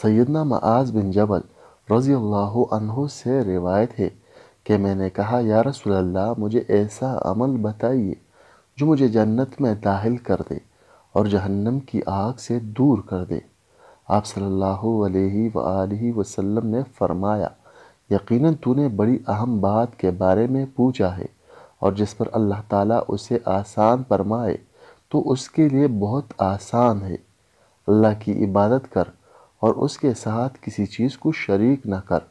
सैदना मज बिन जबल रज़ी अल्लाह से रिवायत है कि मैंने कहा या रसोल्ला मुझे ऐसा अमल बताइए जो मुझे जन्नत में दाहिल कर दे और जहन्नम की आग से दूर कर दे आप सल्ला वसम ने फरमाया यकीनन तूने बड़ी अहम बात के बारे में पूछा है और जिस पर अल्लाह ताला उसे आसान फरमाए तो उसके लिए बहुत आसान है अल्लाह की इबादत कर और उसके साथ किसी चीज़ को शरीक न कर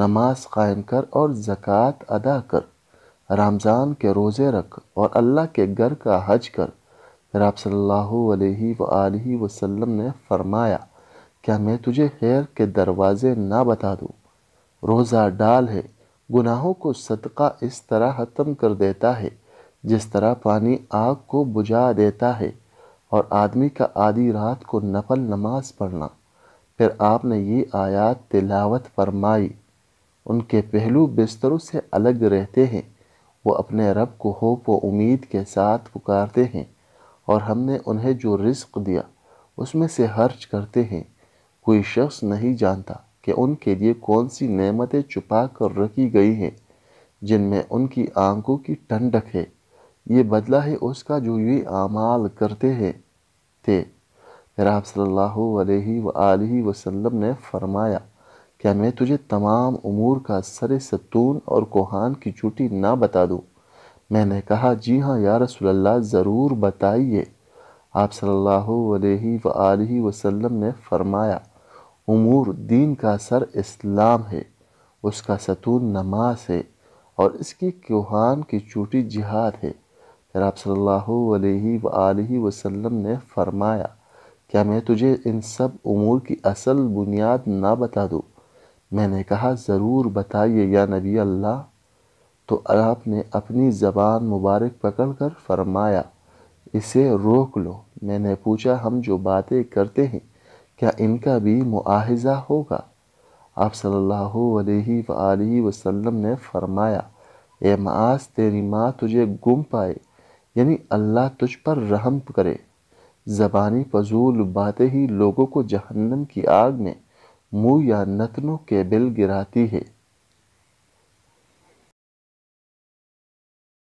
नमाज कायम कर और ज़क़़त अदा कर रमज़ान के रोज़े रख और अल्लाह के घर का हज कर फिर आप सल्लल्लाहु अलैहि सल्ला वसल्लम ने फरमाया क्या मैं तुझे खैर के दरवाज़े ना बता दूँ रोज़ा डाल है गुनाहों को सदका इस तरह ख़त्म कर देता है जिस तरह पानी आग को बुझा देता है और आदमी का आधी रात को नफल नमाज पढ़ना फिर आपने ये आयत तिलावत फरमाई उनके पहलू बिस्तरों से अलग रहते हैं वो अपने रब को होप व उम्मीद के साथ पुकारते हैं और हमने उन्हें जो रिस्क दिया उसमें से खर्च करते हैं कोई शख्स नहीं जानता कि उनके लिए कौन सी नेमतें छुपा कर रखी गई हैं जिनमें उनकी आंखों की ठंडक है ये बदला है उसका जो ये आमाल करते हैं थे आप सल्लल्लाहु अलैहि ने फरमाया क्या मैं तुझे तमाम उमूर का सर सतून और कोहान की चूटी ना बता दूँ मैंने कहा जी हाँ यार रसोल्ला ज़रूर बताइए आप सल्ह अलैहि ने फरमाया उमूर दीन का सर इस्लाम है उसका सतून नमाज है और इसकी कोहान की चूटी जिहाद है फिर आप सल्लल्लाहु अलैहि व ने फरमाया क्या मैं तुझे इन सब उमूर की असल बुनियाद ना बता दूँ मैंने कहा ज़रूर बताइए या नबी अल्लाह तो आप ने अपनी ज़बान मुबारक पकड़ कर फरमाया इसे रोक लो मैंने पूछा हम जो बातें करते हैं क्या इनका भी मुआजा होगा आप सल्लल्लाहु अलैहि वसल्लम ने फरमाया ए मास तेरी माँ तुझे गुम पाए यानी अल्लाह तुझ पर रहम करे ज़बानी फजूल बातें ही लोगों को जहन्नम की आग में मुँह या नतनों के बिल गिराती है